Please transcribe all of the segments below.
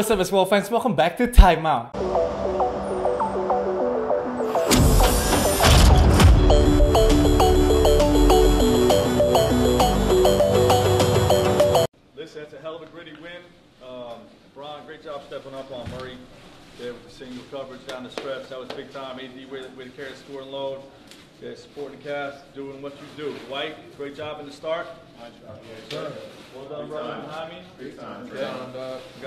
What's up as well fans, welcome back to Time Out. Listen, that's a hell of a gritty win. Um, Brian, great job stepping up on Murray there with the single coverage down the stretch. That was big time. AD with, the carry scoring load. Yeah, supporting cast, doing what you do. White, great job in the start. Nice job. Yes, sir. Well done, brother. Behind me. Big time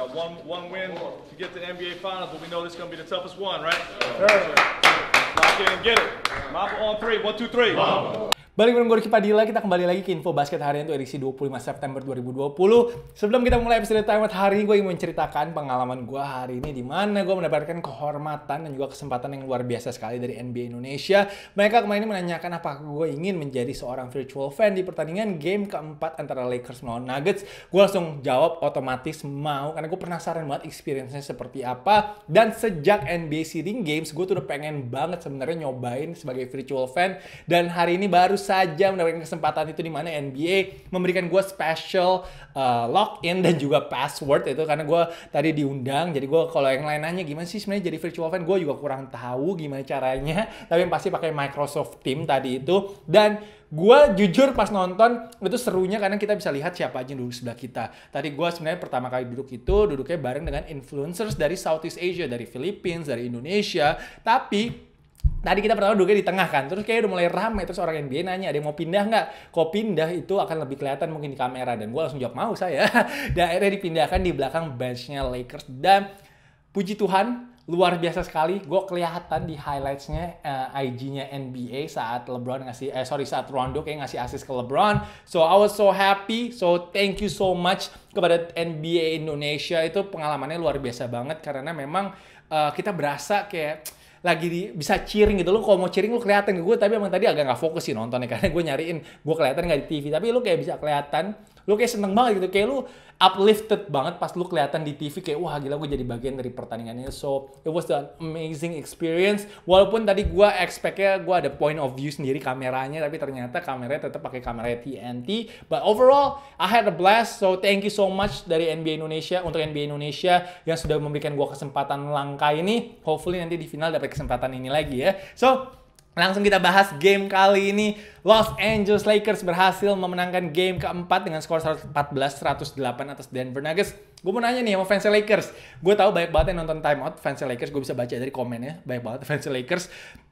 got one one win to get to the NBA Finals, but we know this is going to be the toughest one, right? Sure. Lock in and get it. Mamba on three. One, two, three. Mamba. Balik bareng gue Riki Padilla, kita kembali lagi ke Info Basket hari ini itu edisi 25 September 2020. Sebelum kita mulai episode time hari ini, gue ingin menceritakan pengalaman gue hari ini di mana gue mendapatkan kehormatan dan juga kesempatan yang luar biasa sekali dari NBA Indonesia. Mereka kemarin ini menanyakan apa gue ingin menjadi seorang virtual fan di pertandingan game keempat antara Lakers melawan Nuggets. Gue langsung jawab otomatis mau, karena gue penasaran banget experience-nya seperti apa. Dan sejak NBA Seeding Games, gue tuh udah pengen banget sebenarnya nyobain sebagai virtual fan. Dan hari ini baru saja mendapatkan kesempatan itu di mana NBA memberikan gue special uh, login dan juga password itu karena gue tadi diundang jadi gue kalau yang lain nanya gimana sih sebenarnya jadi virtual fan gue juga kurang tahu gimana caranya tapi yang pasti pakai Microsoft Team tadi itu dan gue jujur pas nonton itu serunya karena kita bisa lihat siapa aja yang duduk sebelah kita. Tadi gue sebenarnya pertama kali duduk itu duduknya bareng dengan influencers dari Southeast Asia, dari Philippines, dari Indonesia. Tapi tadi kita pertama duduknya di tengah kan terus kayak udah mulai ramai terus orang NBA nanya ada yang mau pindah nggak kok pindah itu akan lebih kelihatan mungkin di kamera dan gue langsung jawab mau saya dan akhirnya dipindahkan di belakang benchnya Lakers dan puji Tuhan luar biasa sekali gue kelihatan di highlightsnya uh, eh, IG-nya NBA saat LeBron ngasih eh sorry saat Rondo kayak ngasih assist ke LeBron so I was so happy so thank you so much kepada NBA Indonesia itu pengalamannya luar biasa banget karena memang uh, kita berasa kayak lagi di, bisa cheering gitu. lo, kalau mau cheering lu kelihatan ke gue, tapi emang tadi agak nggak fokus sih nontonnya karena gue nyariin gue kelihatan nggak di TV. Tapi lo kayak bisa kelihatan lu kayak seneng banget gitu kayak lu uplifted banget pas lu kelihatan di TV kayak wah gila gue jadi bagian dari pertandingan ini so it was an amazing experience walaupun tadi gue expectnya gue ada point of view sendiri kameranya tapi ternyata kameranya tetap pakai kamera TNT but overall I had a blast so thank you so much dari NBA Indonesia untuk NBA Indonesia yang sudah memberikan gue kesempatan langka ini hopefully nanti di final dapat kesempatan ini lagi ya so Langsung kita bahas game kali ini. Los Angeles Lakers berhasil memenangkan game keempat dengan skor 114-108 atas Denver Nuggets. Gue mau nanya nih sama fans Lakers. Gue tahu banyak banget yang nonton timeout fans Lakers. Gue bisa baca dari komennya. Banyak banget fans Lakers.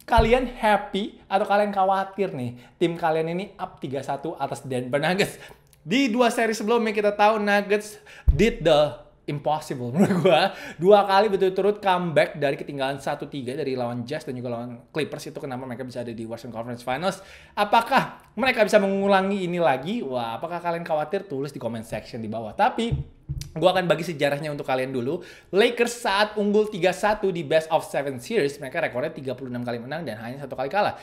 Kalian happy atau kalian khawatir nih tim kalian ini up 3-1 atas Denver Nuggets? Di dua seri sebelumnya kita tahu Nuggets did the impossible menurut gue. Dua kali betul-betul comeback dari ketinggalan 1-3 dari lawan Jazz dan juga lawan Clippers itu kenapa mereka bisa ada di Western Conference Finals. Apakah mereka bisa mengulangi ini lagi? Wah, apakah kalian khawatir? Tulis di comment section di bawah. Tapi Gue akan bagi sejarahnya untuk kalian dulu. Lakers saat unggul 3-1 di Best of Seven Series, mereka rekornya 36 kali menang dan hanya satu kali kalah.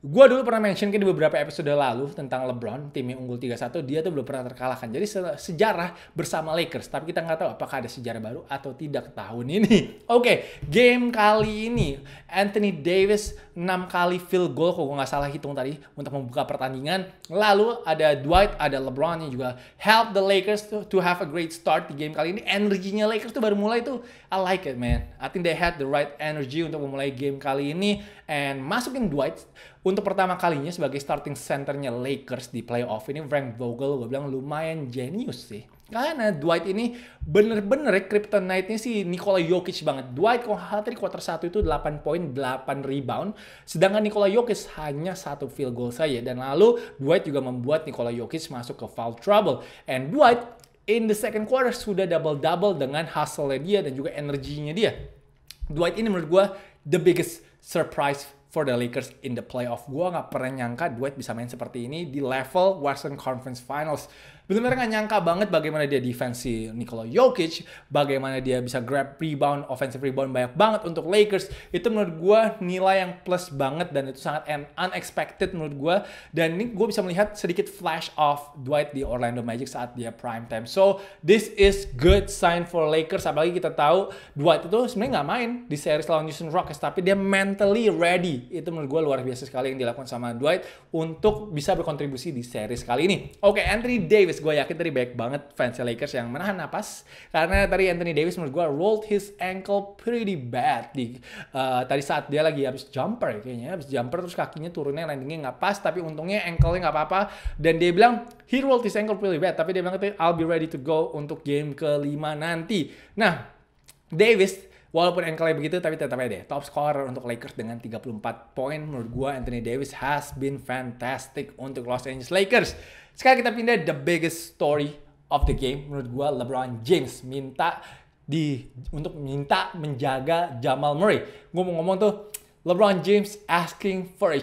Gue dulu pernah mention di beberapa episode lalu tentang LeBron, timnya unggul 3-1, dia tuh belum pernah terkalahkan. Jadi sejarah bersama Lakers, tapi kita nggak tahu apakah ada sejarah baru atau tidak tahun ini. Oke, okay, game kali ini Anthony Davis 6 kali field goal, kalau gue nggak salah hitung tadi, untuk membuka pertandingan. Lalu ada Dwight, ada LeBron yang juga help the Lakers to, to have a great start di game kali ini. Energinya Lakers tuh baru mulai tuh, I like it man. I think they had the right energy untuk memulai game kali ini. And masukin Dwight, untuk pertama kalinya sebagai starting centernya Lakers di playoff ini Frank Vogel gue bilang lumayan genius sih. Karena Dwight ini bener-bener ya, kryptonite-nya si Nikola Jokic banget. Dwight kalau tadi quarter 1 itu 8 poin, 8 rebound. Sedangkan Nikola Jokic hanya satu field goal saja. Dan lalu Dwight juga membuat Nikola Jokic masuk ke foul trouble. And Dwight in the second quarter sudah double-double dengan hustle-nya dia dan juga energinya dia. Dwight ini menurut gue the biggest surprise for the Lakers in the playoff. Gua nggak pernah nyangka Dwight bisa main seperti ini di level Western Conference Finals benar-benar nggak nyangka banget bagaimana dia defense si Nikola Jokic, bagaimana dia bisa grab rebound, offensive rebound banyak banget untuk Lakers. Itu menurut gue nilai yang plus banget dan itu sangat unexpected menurut gue. Dan ini gue bisa melihat sedikit flash of Dwight di Orlando Magic saat dia prime time. So this is good sign for Lakers. Apalagi kita tahu Dwight itu sebenarnya nggak main di series lawan Houston Rockets, tapi dia mentally ready. Itu menurut gue luar biasa sekali yang dilakukan sama Dwight untuk bisa berkontribusi di series kali ini. Oke, okay, Anthony Davis gue yakin tadi baik banget fans Lakers yang menahan napas karena tadi Anthony Davis menurut gue rolled his ankle pretty bad di uh, tadi saat dia lagi habis jumper ya kayaknya habis jumper terus kakinya turunnya landingnya nggak pas tapi untungnya ankle-nya nggak apa-apa dan dia bilang he rolled his ankle pretty bad tapi dia bilang I'll be ready to go untuk game kelima nanti nah Davis Walaupun ankle begitu tapi tetap aja deh. Top scorer untuk Lakers dengan 34 poin menurut gue Anthony Davis has been fantastic untuk Los Angeles Lakers. Sekarang kita pindah the biggest story of the game menurut gue LeBron James minta di untuk minta menjaga Jamal Murray. Gue mau ngomong tuh LeBron James asking for a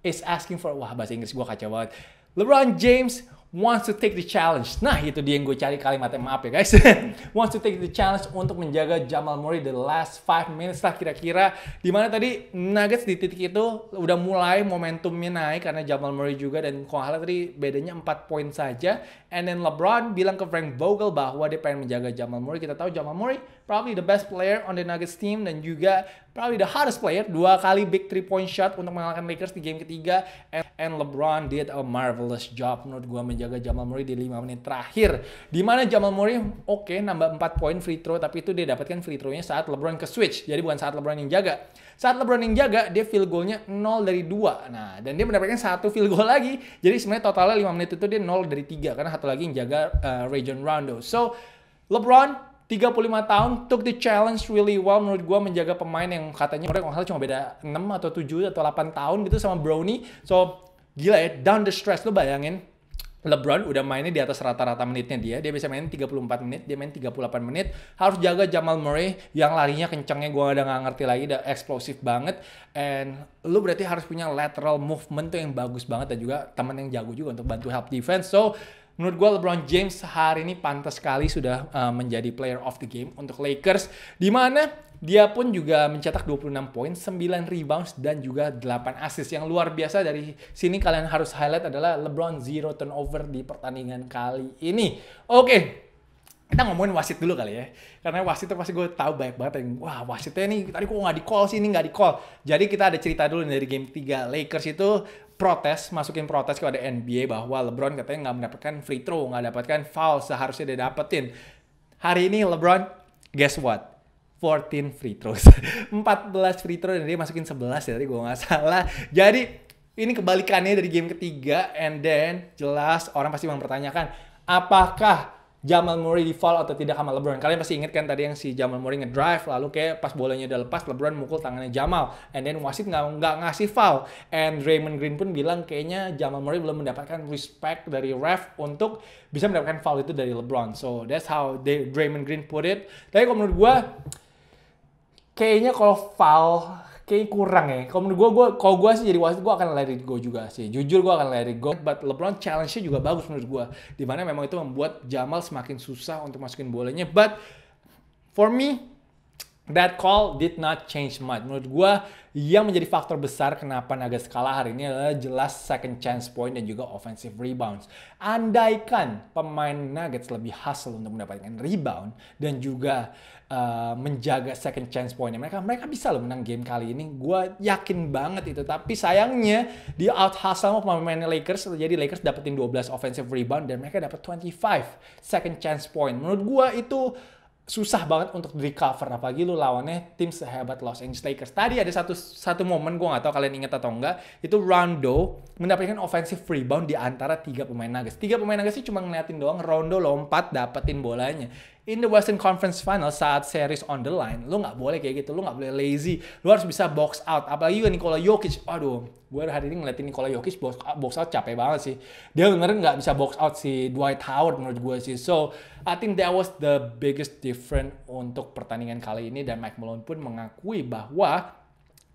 is asking for wah bahasa Inggris gue kacau banget. LeBron James wants to take the challenge. Nah, itu dia yang gue cari kalimatnya. Maaf ya guys. wants to take the challenge untuk menjaga Jamal Murray the last five minutes lah kira-kira. Dimana tadi Nuggets di titik itu udah mulai momentumnya naik karena Jamal Murray juga dan kalau tadi bedanya 4 poin saja. And then LeBron bilang ke Frank Vogel bahwa dia pengen menjaga Jamal Murray. Kita tahu Jamal Murray probably the best player on the Nuggets team dan juga probably the hardest player, dua kali big three point shot untuk mengalahkan Lakers di game ketiga. And, and LeBron did a marvelous job menurut gue menjaga Jamal Murray di lima menit terakhir. Dimana Jamal Murray oke okay, nambah empat poin free throw tapi itu dia dapatkan free throw-nya saat LeBron ke switch. Jadi bukan saat LeBron yang jaga. Saat LeBron yang jaga dia field goalnya nol dari dua. Nah dan dia mendapatkan satu field goal lagi. Jadi sebenarnya totalnya lima menit itu dia nol dari tiga karena satu lagi yang jaga uh, Rajon Rondo. So LeBron 35 tahun took the challenge really well menurut gue menjaga pemain yang katanya mereka kalau cuma beda 6 atau 7 atau 8 tahun gitu sama Brownie. So gila ya, down the stress lu bayangin. LeBron udah mainnya di atas rata-rata menitnya dia. Dia bisa main 34 menit, dia main 38 menit. Harus jaga Jamal Murray yang larinya kencengnya gue udah gak ngerti lagi, udah eksplosif banget. And lu berarti harus punya lateral movement tuh yang bagus banget dan juga temen yang jago juga untuk bantu help defense. So menurut gue LeBron James hari ini pantas sekali sudah uh, menjadi player of the game untuk Lakers di mana dia pun juga mencetak 26 poin, 9 rebounds dan juga 8 assist. Yang luar biasa dari sini kalian harus highlight adalah LeBron zero turnover di pertandingan kali ini. Oke, okay kita ngomongin wasit dulu kali ya karena wasit itu pasti gue tahu banyak banget yang wah wasitnya ini tadi kok nggak di call sih ini nggak di call jadi kita ada cerita dulu dari game 3 Lakers itu protes, masukin protes kepada NBA bahwa LeBron katanya nggak mendapatkan free throw, nggak mendapatkan foul seharusnya dia dapetin. Hari ini LeBron, guess what? 14 free throws. 14 free throw dan dia masukin 11 ya tadi gue nggak salah. Jadi ini kebalikannya dari game ketiga and then jelas orang pasti mempertanyakan apakah Jamal Murray di foul atau tidak sama LeBron. Kalian pasti inget kan tadi yang si Jamal Murray ngedrive lalu kayak pas bolanya udah lepas LeBron mukul tangannya Jamal and then wasit nggak nggak ngasih foul and Raymond Green pun bilang kayaknya Jamal Murray belum mendapatkan respect dari ref untuk bisa mendapatkan foul itu dari LeBron. So that's how they, Raymond Green put it. Tapi kalau menurut gue kayaknya kalau foul kayak kurang ya. Kalau menurut gue, gue kalau gue sih jadi wasit gue akan let it go juga sih. Jujur gue akan let it go. But LeBron challenge-nya juga bagus menurut gue. Dimana memang itu membuat Jamal semakin susah untuk masukin bolanya. But for me, That call did not change much. Menurut gue, yang menjadi faktor besar kenapa Nuggets kalah hari ini adalah jelas second chance point dan juga offensive rebounds. Andaikan pemain Nuggets lebih hustle untuk mendapatkan rebound dan juga uh, menjaga second chance point mereka, mereka bisa loh menang game kali ini. Gue yakin banget itu. Tapi sayangnya di out hustle sama pemain Lakers, jadi Lakers dapetin 12 offensive rebound dan mereka dapat 25 second chance point. Menurut gue itu susah banget untuk di cover apalagi lu lawannya tim sehebat Los Angeles Lakers. Tadi ada satu satu momen gue nggak tahu kalian inget atau enggak, itu Rondo mendapatkan offensive rebound di antara tiga pemain Nuggets. Tiga pemain Nuggets sih cuma ngeliatin doang, Rondo lompat dapetin bolanya in the Western Conference Final saat series on the line, lu nggak boleh kayak gitu, lu nggak boleh lazy, lu harus bisa box out. Apalagi juga Nikola Jokic, aduh, gue hari ini ngeliatin Nikola Jokic box out, box out capek banget sih. Dia bener nggak bisa box out si Dwight Howard menurut gue sih. So, I think that was the biggest difference untuk pertandingan kali ini dan Mike Malone pun mengakui bahwa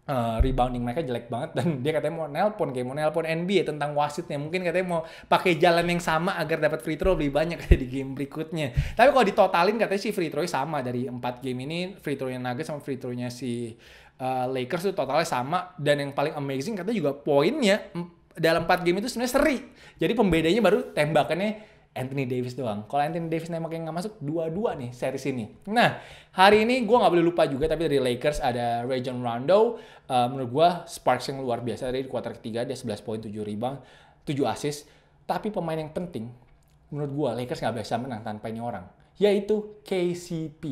uh, rebounding mereka jelek banget dan dia katanya mau nelpon kayak mau nelpon NBA tentang wasitnya mungkin katanya mau pakai jalan yang sama agar dapat free throw lebih banyak kayak di game berikutnya tapi kalau ditotalin katanya si free thrownya sama dari empat game ini free thrownya Nuggets sama free thrownya si uh, Lakers itu totalnya sama dan yang paling amazing katanya juga poinnya dalam empat game itu sebenarnya seri jadi pembedanya baru tembakannya Anthony Davis doang. Kalau Anthony Davis nembak yang nggak masuk, dua-dua nih series ini. Nah, hari ini gue nggak boleh lupa juga, tapi dari Lakers ada Rajon Rondo. Uh, menurut gue Sparks yang luar biasa dari kuarter ketiga, dia 11 poin, 7 rebound, 7 asis. Tapi pemain yang penting, menurut gue Lakers nggak bisa menang tanpa ini orang. Yaitu KCP.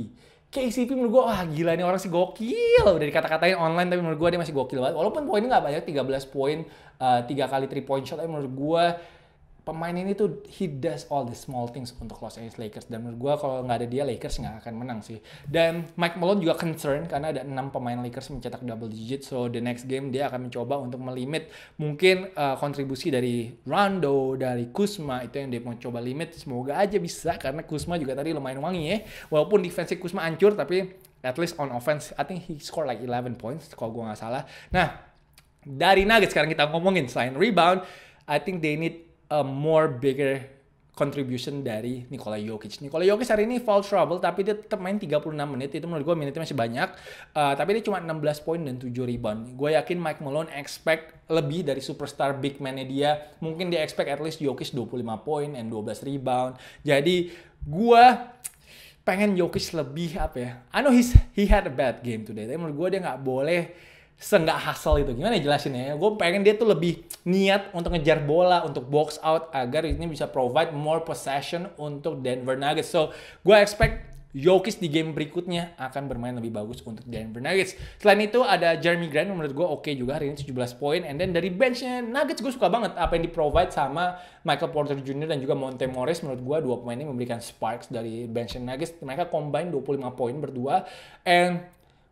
KCP menurut gue, wah gila ini orang sih gokil. Udah dikata-katain online tapi menurut gue dia masih gokil banget. Walaupun poinnya nggak banyak, 13 poin, uh, kali 3 point shot, tapi menurut gue pemain ini tuh he does all the small things untuk Los Angeles Lakers dan menurut gue kalau nggak ada dia Lakers nggak akan menang sih dan Mike Malone juga concern karena ada enam pemain Lakers mencetak double digit so the next game dia akan mencoba untuk melimit mungkin uh, kontribusi dari Rondo dari Kuzma itu yang dia mau coba limit semoga aja bisa karena Kuzma juga tadi lumayan wangi ya walaupun defensif Kuzma hancur tapi at least on offense I think he score like 11 points kalau gue nggak salah nah dari Nuggets sekarang kita ngomongin selain rebound I think they need a more bigger contribution dari Nikola Jokic. Nikola Jokic hari ini foul trouble tapi dia tetap main 36 menit itu menurut gue menitnya masih banyak. Uh, tapi dia cuma 16 poin dan 7 rebound. Gue yakin Mike Malone expect lebih dari superstar big man dia. Mungkin dia expect at least Jokic 25 poin and 12 rebound. Jadi gue pengen Jokic lebih apa ya? I know he's, he had a bad game today. Tapi menurut gue dia nggak boleh seenggak hasil itu gimana ya jelasinnya ya? gue pengen dia tuh lebih niat untuk ngejar bola untuk box out agar ini bisa provide more possession untuk Denver Nuggets so gue expect Jokic di game berikutnya akan bermain lebih bagus untuk Denver Nuggets selain itu ada Jeremy Grant menurut gue oke okay juga hari ini 17 poin and then dari benchnya Nuggets gue suka banget apa yang di provide sama Michael Porter Jr. dan juga Monte Morris menurut gue dua pemain ini memberikan sparks dari benchnya Nuggets mereka combine 25 poin berdua and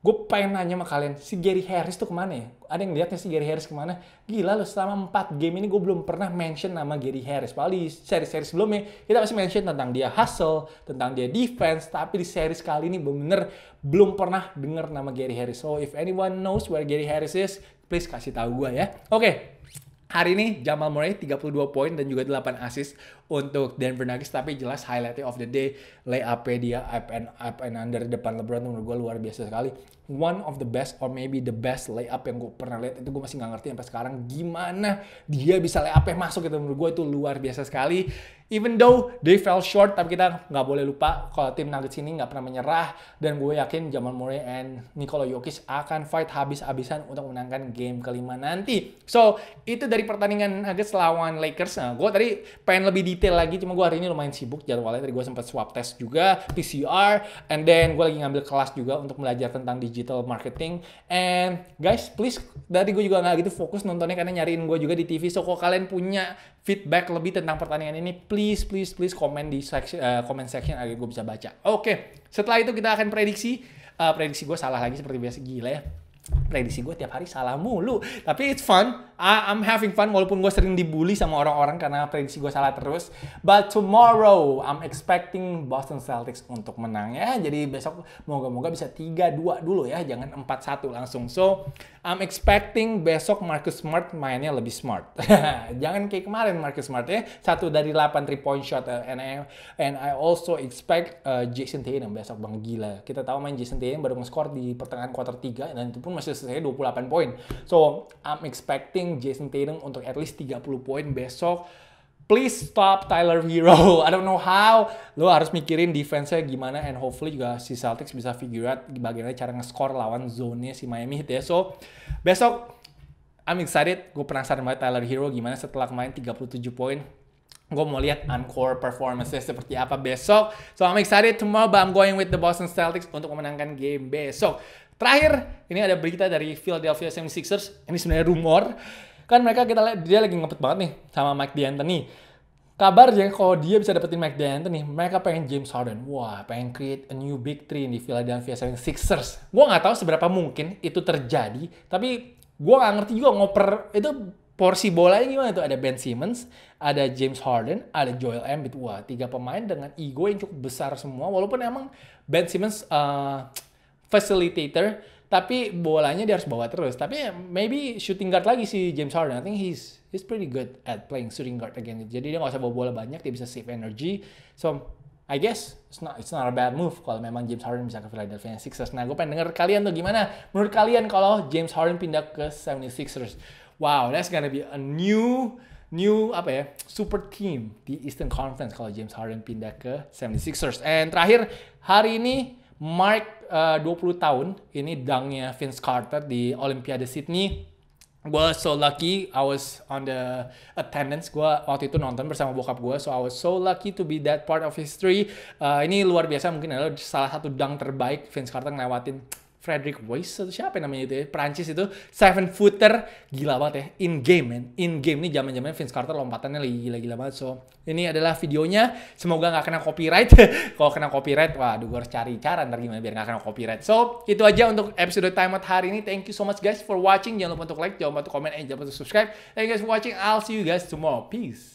Gue pengen nanya sama kalian, si Gary Harris tuh kemana ya? Ada yang lihatnya si Gary Harris kemana? Gila loh, selama 4 game ini gue belum pernah mention nama Gary Harris. Paling di seri-seri sebelumnya, kita masih mention tentang dia hustle, tentang dia defense. Tapi di seri kali ini bener-bener belum pernah denger nama Gary Harris. So, if anyone knows where Gary Harris is, please kasih tahu gue ya. Oke, okay. Hari ini Jamal Murray 32 poin dan juga 8 assist untuk Denver Nuggets tapi jelas highlight of the day lay layup dia up and up and under depan LeBron menurut gue luar biasa sekali one of the best or maybe the best lay up yang gue pernah lihat itu gue masih nggak ngerti sampai sekarang gimana dia bisa layup up masuk itu menurut gue itu luar biasa sekali even though they fell short tapi kita nggak boleh lupa kalau tim Nuggets ini nggak pernah menyerah dan gue yakin Jamal Murray and Nikola Jokic akan fight habis-habisan untuk menangkan game kelima nanti so itu dari pertandingan Nuggets lawan Lakers nah gue tadi pengen lebih di detail lagi cuma gue hari ini lumayan sibuk jadwalnya tadi gue sempat swab test juga PCR and then gue lagi ngambil kelas juga untuk belajar tentang digital marketing and guys please dari gue juga nggak gitu fokus nontonnya karena nyariin gue juga di TV so kalau kalian punya feedback lebih tentang pertandingan ini please please please comment di section, uh, eh, comment section agar gue bisa baca oke okay. setelah itu kita akan prediksi uh, prediksi gue salah lagi seperti biasa gila ya prediksi gue tiap hari salah mulu tapi it's fun I'm having fun walaupun gue sering dibully sama orang-orang karena prediksi gue salah terus. But tomorrow I'm expecting Boston Celtics untuk menang ya. Jadi besok moga-moga bisa 3-2 dulu ya, jangan 4-1 langsung. So I'm expecting besok Marcus Smart mainnya lebih smart. jangan kayak kemarin Marcus Smart ya, satu dari 8 three point shot uh, and I, and I also expect uh, Jason Tatum besok bang gila. Kita tahu main Jason Tatum baru nge-score di pertengahan quarter 3 dan itu pun masih selesai 28 poin. So I'm expecting pushing Jason Tatum untuk at least 30 poin besok. Please stop Tyler Hero. I don't know how. Lo harus mikirin defense-nya gimana and hopefully juga si Celtics bisa figure out bagaimana cara nge-score lawan zone-nya si Miami Heat ya. So, besok I'm excited. Gue penasaran banget Tyler Hero gimana setelah main 37 poin gue mau lihat encore performances seperti apa besok. So I'm excited tomorrow, but I'm going with the Boston Celtics untuk memenangkan game besok. Terakhir, ini ada berita dari Philadelphia 76ers. Ini sebenarnya rumor. Kan mereka kita lihat dia lagi ngepet banget nih sama Mike D'Antoni. kabar Kabarnya kalau dia bisa dapetin Mike D'Antoni, mereka pengen James Harden. Wah, pengen create a new big three di Philadelphia 76ers. Gue gak tahu seberapa mungkin itu terjadi, tapi gue gak ngerti juga ngoper itu porsi bola bolanya gimana tuh? Ada Ben Simmons, ada James Harden, ada Joel Embiid. Wah, tiga pemain dengan ego yang cukup besar semua. Walaupun emang Ben Simmons uh, facilitator tapi bolanya dia harus bawa terus tapi maybe shooting guard lagi si James Harden I think he's he's pretty good at playing shooting guard again jadi dia nggak usah bawa bola banyak dia bisa save energy so I guess it's not, it's not a bad move kalau memang James Harden bisa ke Philadelphia Sixers. Nah, gue pengen denger kalian tuh gimana menurut kalian kalau James Harden pindah ke 76ers. Wow, that's gonna be a new new apa ya super team di Eastern Conference kalau James Harden pindah ke 76ers. And terakhir hari ini Mark 20 eh, tahun, ini dangnya Vince Carter di Olimpiade Sydney. Gue so lucky, I was on the attendance. Gue waktu itu nonton bersama bokap gue, so I was so lucky to be that part of history. Uh, ini luar biasa, mungkin adalah salah satu dang terbaik Vince Carter ngelewatin Frederick Weiss atau siapa namanya itu ya Prancis itu seven footer gila banget ya in game man in game ini zaman zamannya Vince Carter lompatannya lagi gila-gila banget so ini adalah videonya semoga nggak kena copyright kalau kena copyright wah, gue harus cari cara ntar gimana biar nggak kena copyright so itu aja untuk episode timeout hari ini thank you so much guys for watching jangan lupa untuk like jangan lupa untuk comment, and jangan lupa untuk subscribe thank you guys for watching I'll see you guys tomorrow peace